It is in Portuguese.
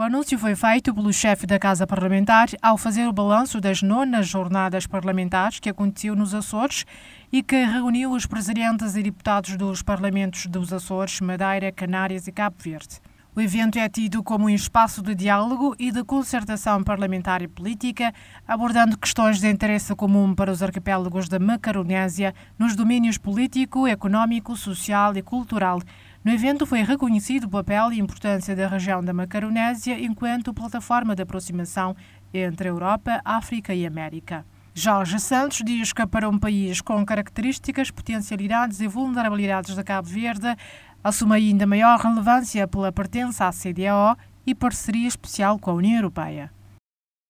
O anúncio foi feito pelo chefe da Casa Parlamentar ao fazer o balanço das nonas jornadas parlamentares que aconteceu nos Açores e que reuniu os presidentes e deputados dos parlamentos dos Açores, Madeira, Canárias e Cabo Verde. O evento é tido como um espaço de diálogo e de concertação parlamentar e política, abordando questões de interesse comum para os arquipélagos da Macaronésia nos domínios político, econômico, social e cultural no evento foi reconhecido o papel e importância da região da Macaronésia enquanto plataforma de aproximação entre a Europa, África e América. Jorge Santos diz que para um país com características, potencialidades e vulnerabilidades da Cabo Verde, assume ainda maior relevância pela pertença à CDAO e parceria especial com a União Europeia.